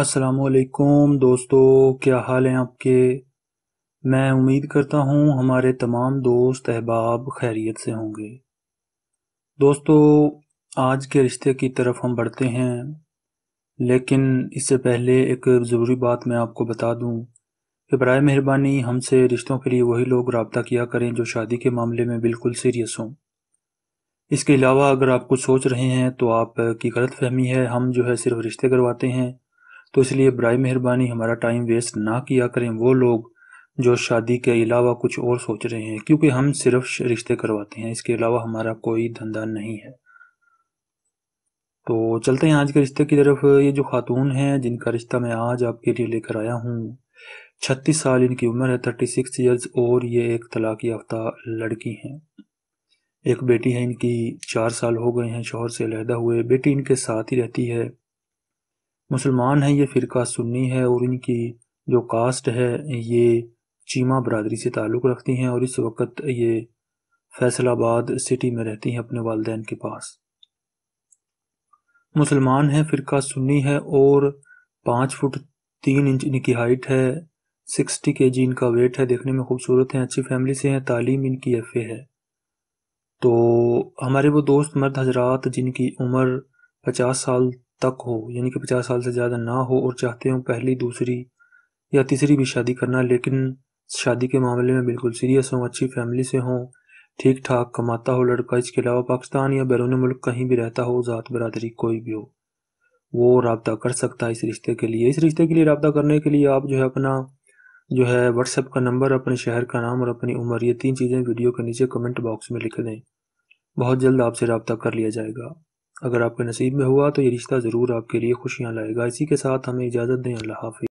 असलकुम दोस्तों क्या हाल है आपके मैं उम्मीद करता हूँ हमारे तमाम दोस्त अहबाब खैरियत से होंगे दोस्तों आज के रिश्ते की तरफ हम बढ़ते हैं लेकिन इससे पहले एक ज़रूरी बात मैं आपको बता दूँ कि बर मेहरबानी हमसे रिश्तों के लिए वही लोग रबता किया करें जो शादी के मामले में बिल्कुल सीरियस हों इसके अलावा अगर आप कुछ सोच रहे हैं तो आपकी गलत फहमी है हम जो है सिर्फ रिश्ते करवाते हैं तो इसलिए बर मेहरबानी हमारा टाइम वेस्ट ना किया करें वो लोग जो शादी के अलावा कुछ और सोच रहे हैं क्योंकि हम सिर्फ रिश्ते करवाते हैं इसके अलावा हमारा कोई धंधा नहीं है तो चलते हैं आज के रिश्ते की तरफ ये जो खातून हैं जिनका रिश्ता मैं आज आपके लिए लेकर आया हूँ छत्तीस साल इनकी उम्र है थर्टी सिक्स ईयर्स और ये एक तलाक याफ्ता लड़की हैं एक बेटी है इनकी चार साल हो गए हैं शोहर से अलहदा हुए बेटी इनके साथ ही रहती है मुसलमान हैं ये फ़िरका सुन्नी है और इनकी जो कास्ट है ये चीमा बरदरी से ताल्लुक़ रखती हैं और इस वक्त ये फैसलाबाद सिटी में रहती हैं अपने वालदेन के पास मुसलमान हैं फ़िरका सुन्नी है और पाँच फुट तीन इंच इनकी हाइट है सिक्सटी के जी इनका वेट है देखने में खूबसूरत हैं अच्छी फैमिली से हैं तालीम इनकी एफ ए है तो हमारे वो दोस्त मर्द हजरात जिनकी उम्र पचास साल तक हो यानी कि पचास साल से ज़्यादा ना हो और चाहते हो पहली दूसरी या तीसरी भी शादी करना लेकिन शादी के मामले में बिल्कुल सीरियस हों अच्छी फैमिली से हों ठीक ठाक कमाता हो लड़का इसके अलावा पाकिस्तान या बैरून मुल्क कहीं भी रहता हो ज़ात बरदरी कोई भी हो वो रबता कर सकता है इस रिश्ते के लिए इस रिश्ते के लिए रबता करने के लिए आप जो है अपना जो है व्हाट्सएप का नंबर अपने शहर का नाम और अपनी उम्र ये तीन चीज़ें वीडियो के नीचे कमेंट बॉक्स में लिख दें बहुत जल्द आपसे रबता कर लिया जाएगा अगर आपके नसीब में हुआ तो ये रिश्ता ज़रूर आपके लिए खुशियाँ लाएगा इसी के साथ हमें इजाज़त दें अल्लाह हाफि